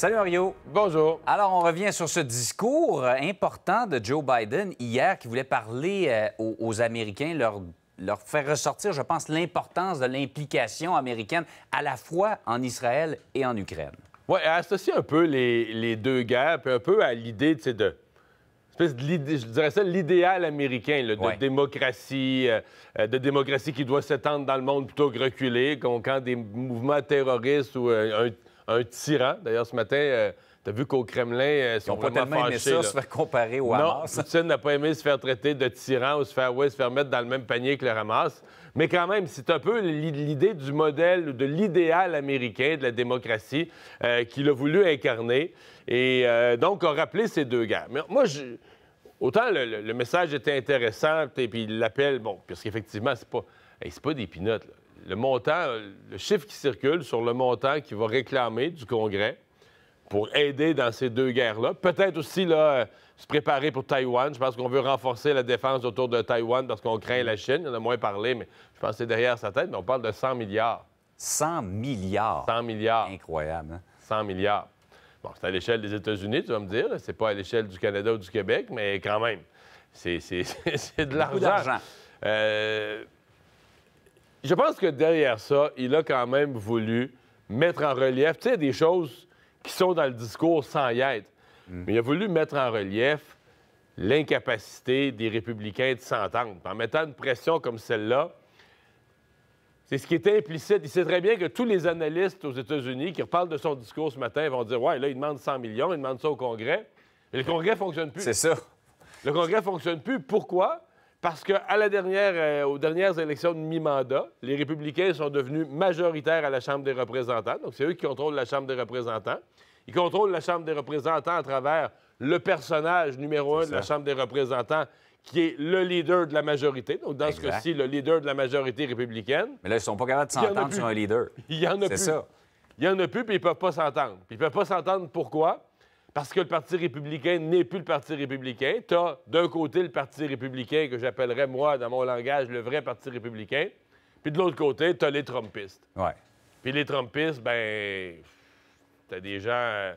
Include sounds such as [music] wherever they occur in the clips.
Salut Mario. Bonjour. Alors, on revient sur ce discours important de Joe Biden hier qui voulait parler euh, aux, Américains, leur leur faire ressortir, je pense, l'importance de l'implication américaine à la fois en Israël et en Ukraine. Oui, associer un peu les, deux guerres, puis un peu à l'idée, de... Espèce je dirais ça, l'idéal américain, de, démocratie, euh, euh, de démocratie qui doit s'étendre dans le monde plutôt que reculer, quand des mouvements terroristes ou un un tyran. D'ailleurs, ce matin, euh, tu as vu qu'au Kremlin, euh, ils sont pas tellement aimé ça, se faire comparer au Hamas. Non, Poutine n'a pas aimé se faire traiter de tyran ou se faire, ouais, se faire mettre dans le même panier que le Hamas. Mais quand même, c'est un peu l'idée du modèle, de l'idéal américain de la démocratie euh, qu'il a voulu incarner et donc a rappelé ces deux guerres. Mais moi, autant le, message était intéressant et puis l'appel, bon, parce qu'effectivement, c'est pas... c'est pas des pinottes, le montant, le chiffre qui circule sur le montant qu'il va réclamer du Congrès pour aider dans ces deux guerres-là. Peut-être aussi là, euh, se préparer pour Taïwan. Je pense qu'on veut renforcer la défense autour de Taïwan parce qu'on craint la Chine. Il en a moins parlé, mais je pense que c'est derrière sa tête. Mais on parle de 100 milliards. 100 milliards. 100 milliards. Incroyable. Hein? 100 milliards. Bon, c'est à l'échelle des États-Unis, tu vas me dire. C'est pas à l'échelle du Canada ou du Québec, mais quand même, c'est [laughs] de l'argent. Euh, je pense que derrière ça, il a quand même voulu mettre en relief, tu sais, des choses qui sont dans le discours sans y être. Mm. Mais il a voulu mettre en relief l'incapacité des républicains de s'entendre. En mettant une pression comme celle-là, c'est ce qui est implicite. Il sait très bien que tous les analystes aux États-Unis qui reparlent de son discours ce matin vont dire Ouais, là, il demande 100 millions, il demande ça au Congrès. Mais le Congrès ne fonctionne plus. C'est ça. Le Congrès ne fonctionne plus. Pourquoi? Parce à la dernière, euh, aux dernières élections de mi-mandat, les républicains sont devenus majoritaires à la Chambre des représentants. Donc, c'est eux qui contrôlent la Chambre des représentants. Ils contrôlent la Chambre des représentants à travers le personnage numéro un de la Chambre des représentants, qui est le leader de la majorité. Donc, dans ce cas-ci, le leader de la majorité républicaine. Mais là, ils ne sont pas capables de s'entendre sur un leader. Il y en a plus. [laughs] C'est ça. Il y en a plus, puis ils ne peuvent pas s'entendre. Ils ne peuvent pas s'entendre pourquoi? parce que le Parti républicain n'est plus le Parti républicain. Tu d'un côté le Parti républicain que j'appellerais, moi, dans mon langage, le vrai Parti républicain. Puis de l'autre côté, tu les Trumpistes. Ouais. Puis les Trumpistes, ben, tu des gens euh,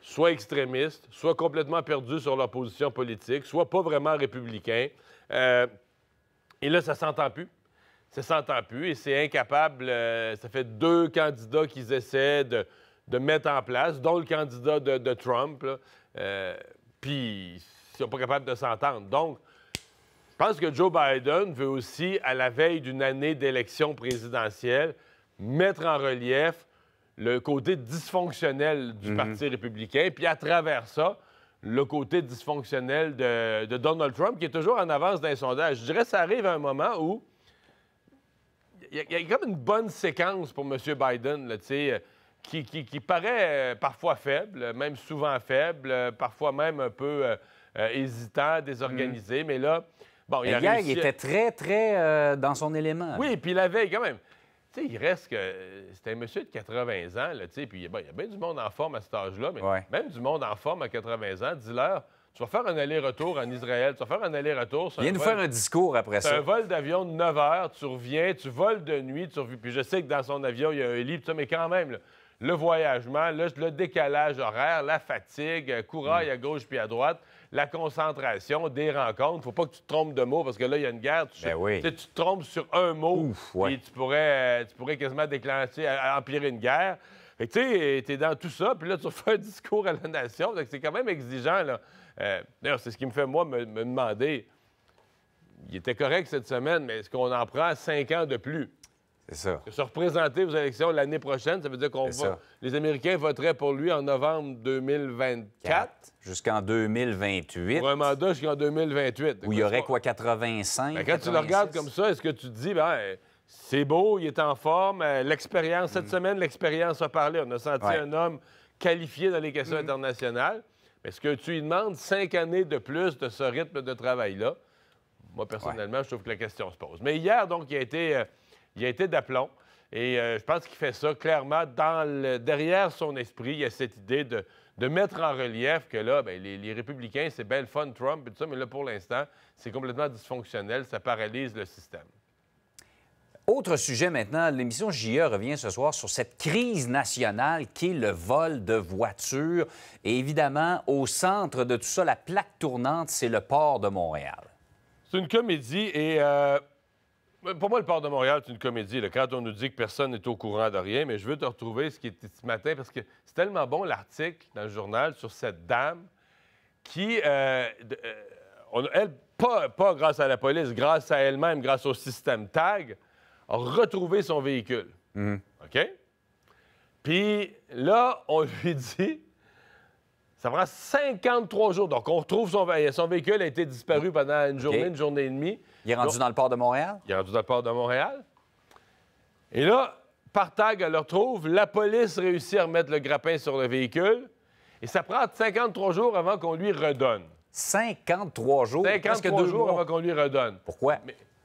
soit extrémistes, soit complètement perdus sur leur position politique, soit pas vraiment républicains. Euh, et là, ça s'entend plus. Ça s'entend plus et c'est incapable. Euh, ça fait deux candidats qu'ils essaient de de mettre en place, dont le candidat de, Trump, euh, puis ils sont pas capables de s'entendre. Donc, je pense que Joe Biden veut aussi, à la veille d'une année d'élection présidentielle, mettre en relief le côté dysfonctionnel du mhm. Parti républicain, puis à travers ça, le côté dysfonctionnel de, Donald Trump, qui est toujours en avance dans les sondages. Je dirais que ça arrive à un moment où il y, y, a comme une bonne séquence pour M. Biden, tu sais qui, paraît euh, parfois faible, même souvent faible, euh, parfois même un peu euh, hésitant, désorganisé. Mm. Mais là, bon, il a hier, il était très, très dans son élément. Oui, puis la veille, quand même. Tu sais, il reste que. c'était un monsieur de 80 ans, là, tu sais, puis il y a bien du monde en forme à cet âge-là, mais même du monde en forme à 80 ans, dis-leur. Tu vas faire un aller-retour en Israël, tu vas faire un aller-retour. Viens nous faire un discours après ça. un vol d'avion de 9 heures, tu reviens, tu voles de nuit, tu reviens. Puis je sais que dans son avion, il y a un lit, mais quand même, là, le voyagement, le, décalage horaire, la fatigue, euh, courail à gauche puis à droite, la concentration, des rencontres. Faut pas que tu te trompes de mots parce que là, il y a une guerre. Tu, ben te trompes sur un mot et tu, pourrais, euh, tu pourrais quasiment déclencher, empirer une guerre. tu sais, t'es dans tout ça, puis là, tu refais [laughs] un discours à la nation. C'est quand même exigeant, là. Euh, d'ailleurs, c'est ce qui me fait, moi, me, me demander. Il était correct cette semaine, mais est-ce qu'on en prend cinq ans de plus? Se représenter aux élections l'année prochaine, ça veut dire qu'on va. Les Américains voteraient pour lui en novembre 2024. Jusqu'en 2028. Pour un mandat jusqu'en 2028. Où il y aurait quoi, 85? Ben, quand tu le regardes comme ça, est-ce que tu te dis, ben, c'est beau, il est en forme. Euh, l'expérience, cette hmm. semaine, l'expérience a parlé. On a senti un homme qualifié dans les questions hmm. internationales. est-ce que tu lui demandes cinq années de plus de ce rythme de travail-là? Moi, personnellement, je trouve que la question se pose. Mais hier, donc, il a été euh, il a été d'aplomb. Et euh, je pense qu'il fait ça clairement dans le, derrière son esprit. Il y a cette idée de, mettre en relief que là, ben, les, républicains, c'est belle fun, Trump et tout ça, mais là, pour l'instant, c'est complètement dysfonctionnel. Ça paralyse le système. Autre sujet maintenant, l'émission JE revient ce soir sur cette crise nationale qui est le vol de voitures. Et évidemment, au centre de tout ça, la plaque tournante, c'est le port de Montréal. C'est une comédie et euh, pour moi, le port de Montréal, c'est une comédie. Quand on nous dit que personne n'est au courant de rien, mais je veux te retrouver ce qui était ce matin, parce que c'est tellement bon l'article dans le journal sur cette dame qui, euh, euh, elle, pas, grâce à la police, grâce à elle-même, grâce au système TAG, a retrouvé son véhicule. Mm-hmm. OK? Puis là, on [laughs] lui dit ça prend 53 jours. Donc, on retrouve son, son véhicule, a été disparu pendant une journée, une journée et demie. Il est rendu dans le port de Montréal? Il est rendu dans le port de Montréal. Et là, par Partag le retrouve. La police réussit à remettre le grappin sur le véhicule. Et ça prend 53 jours avant qu'on lui redonne. 53 jours? 53 jours avant qu'on lui redonne. Pourquoi?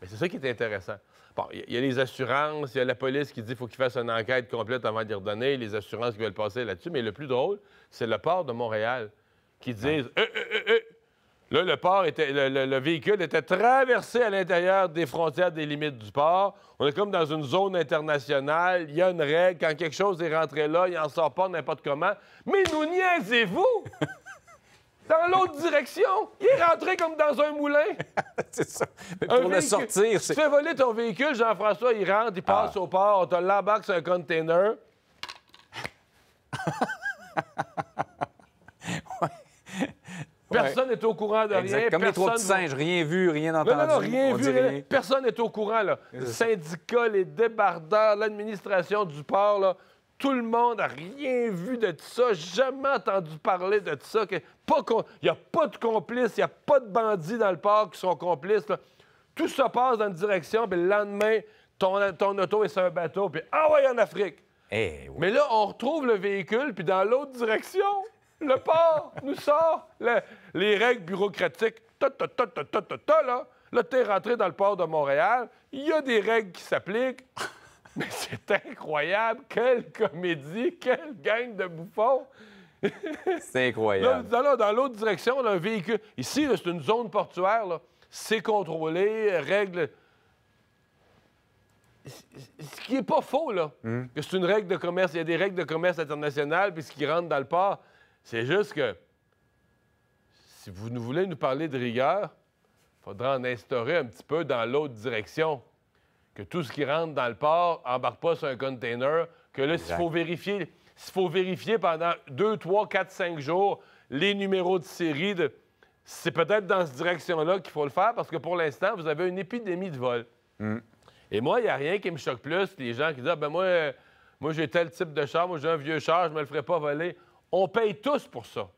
Mais c'est ça qui est intéressant. Bon, il y, a les assurances, il y a la police qui dit qu'il faut qu'il fasse une enquête complète avant d'y redonner, les assurances qui veulent passer là-dessus. Mais le plus drôle, c'est le port de Montréal qui dit... Ah. Euh, euh, euh, là, le, port était, le, le, véhicule était traversé à l'intérieur des frontières des limites du port. On est comme dans une zone internationale. Il y a une règle. Quand quelque chose est rentré là, il n'en sort pas n'importe comment. Mais nous niaisez-vous! [laughs] dans l'autre direction. Il est rentré comme dans un moulin. [laughs] c'est ça. Mais pour le sortir, c'est. Tu fais voler ton véhicule, Jean-François, il rentre, il ah. passe au port, on te l'embarque sur un container. [laughs] [laughs] Personne n'est au courant de rien. Comme les trois petits singes, rien vu, rien entendu. rien Personne n'est au courant. Là. Le syndicat, les débardeurs, l'administration du port, là, tout le monde n'a rien vu de ça, jamais entendu parler de ça. il n'y a pas de complices, il n'y a pas de bandits dans le port qui sont complices. Tout ça passe dans une direction, puis le lendemain, ton, ton auto est sur un bateau, puis ah ouais, en Afrique. Eh Mais là, on retrouve le véhicule, puis dans l'autre direction, le port [laughs] nous sort les règles bureaucratiques. là, là tu rentré dans le port de Montréal, il y a des règles qui s'appliquent. [laughs] Mais c'est incroyable! Quelle comédie! Quelle gang de bouffons! [laughs] c'est incroyable. dans l'autre direction, on a un véhicule. Ici, c'est une zone portuaire. C'est contrôlé, règle. Ce qui n'est pas faux, là. Hmm. C'est une règle de commerce. Il y a des règles de commerce internationales, puis ce qui rentre dans le port, c'est juste que si vous voulez nous parler de rigueur, il faudra en instaurer un petit peu dans l'autre direction que tout ce qui rentre dans le port embarque pas sur un container, que là, s'il faut vérifier, faut vérifier pendant 2, 3, 4, 5 jours les numéros de série, c'est peut-être dans cette direction-là qu'il faut le faire parce que pour l'instant, vous avez une épidémie de vol. Hmm. Et moi, il n'y a rien qui me choque plus les gens qui disent ah, ben moi, euh, moi j'ai tel type de char, moi j'ai un vieux char, je ne me le ferai pas voler. On paye tous pour ça.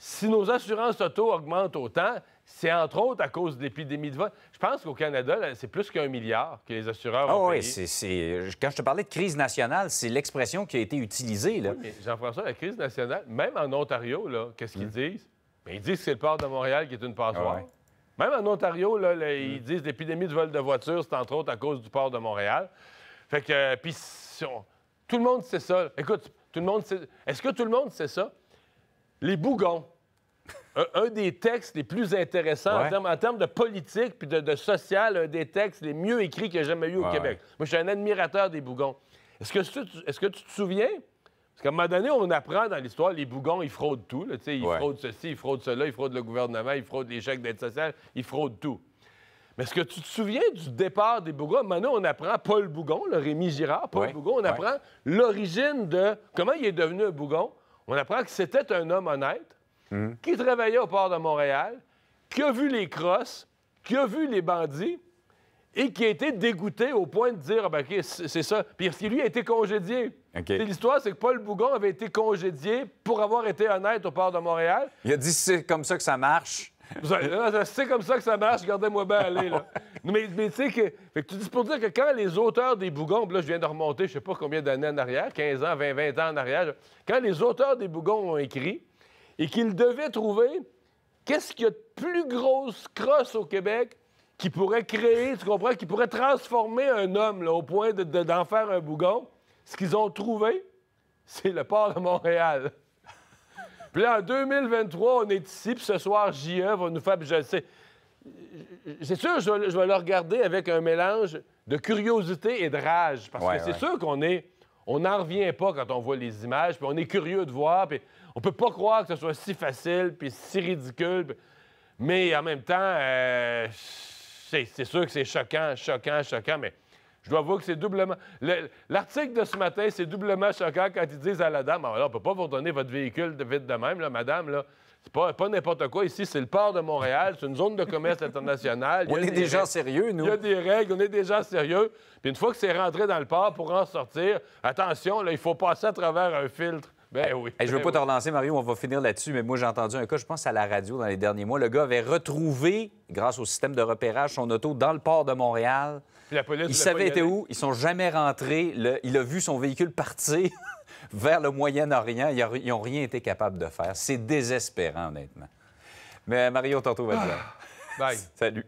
Si nos assurances auto augmentent autant, c'est entre autres à cause d'épidémie de vol. Je pense qu'au Canada, c'est plus qu'un milliard que les assureurs ah ont ah, oui, c'est... Quand je te parlais de crise nationale, c'est l'expression qui a été utilisée. Là. Jean-François, la crise nationale, même en Ontario, qu'est-ce qu'ils hum. disent? Ben, ils disent que c'est le port de Montréal qui est une passoire. Ah même en Ontario, ils hum. disent l'épidémie de vol de voitures, c'est entre autres à cause du port de Montréal. Fait que, euh, tout le monde sait ça. Écoute, tout le monde sait... Est-ce que tout le monde sait ça? Les bougons. un, des textes les plus intéressants en, termes, de politique puis de, social, un des textes les mieux écrits que j'ai jamais eu au Québec. Moi, je suis un admirateur des bougons. Est-ce que, tu te souviens? Parce qu'à un moment donné, on apprend dans l'histoire, les bougons, ils fraudent tout. ils fraudent ceci, ils fraudent cela, ils fraudent le gouvernement, ils fraudent les chèques d'aide sociale, ils fraudent tout. Mais est-ce que tu te souviens du départ des Bougons? Maintenant, on apprend Paul Bougon, le Rémi Girard, Paul Bougon, on apprend l'origine de comment il est devenu un Bougon. On apprend que c'était un homme honnête qui travaillait au port de Montréal, qui a vu les crosses, qui a vu les bandits et qui a été dégoûté au point de dire ah ben, OK, c'est ça. Puis lui a été congédié. L'histoire, c'est que Paul Bougon avait été congédié pour avoir été honnête au port de Montréal. Il a dit c'est comme ça que ça marche. C'est comme ça que ça marche, gardez-moi bien aller. [laughs] mais, tu sais que. Fait tu dis pour dire que quand les auteurs des Bougons, là, je viens de remonter, je sais pas combien d'années en arrière, 15 ans, 20, 20 ans en arrière, quand les auteurs des Bougons ont écrit et qu'ils devaient trouver qu'est-ce qu'il y a de plus grosse crosse au Québec qui pourrait créer, tu comprends, qui pourrait transformer un homme au point d'en faire un Bougon, ce qu'ils ont trouvé, c'est le port de Montréal. Puis là, en 2023, on est ici, puis ce soir, JE va nous faire, je sais, c'est sûr, je vais, le regarder avec un mélange de curiosité et de rage. Parce que c'est sûr qu'on est. On n'en revient pas quand on voit les images, puis on est curieux de voir, puis on peut pas croire que ce soit si facile, puis si ridicule. Mais en même temps, euh, c'est sûr que c'est choquant, choquant, choquant, mais je dois avouer que c'est doublement. L'article de ce matin, c'est doublement choquant quand ils disent à la dame alors on ne peut pas vous donner votre véhicule de vite de même, là, madame. Là. C'est pas, n'importe quoi. Ici, c'est le port de Montréal. C'est une zone de commerce international. on est des, gens sérieux, nous. Il y a des règles. On est des gens sérieux. Puis une fois que c'est rentré dans le port pour en sortir, attention, là, il faut passer à travers un filtre. Ben oui. je veux ben pas te relancer, Mario, on va finir là-dessus, mais moi, j'ai entendu un cas, je pense à la radio dans les derniers mois. Le gars avait retrouvé, grâce au système de repérage, son auto dans le port de Montréal. Il la police, il était où, ils sont jamais rentrés. Il a vu son véhicule partir [laughs] vers le Moyen-Orient. Ils n'ont rien été capables de faire. C'est désespérant, honnêtement. Mais Mario, t'en va à ah! Bye. Salut.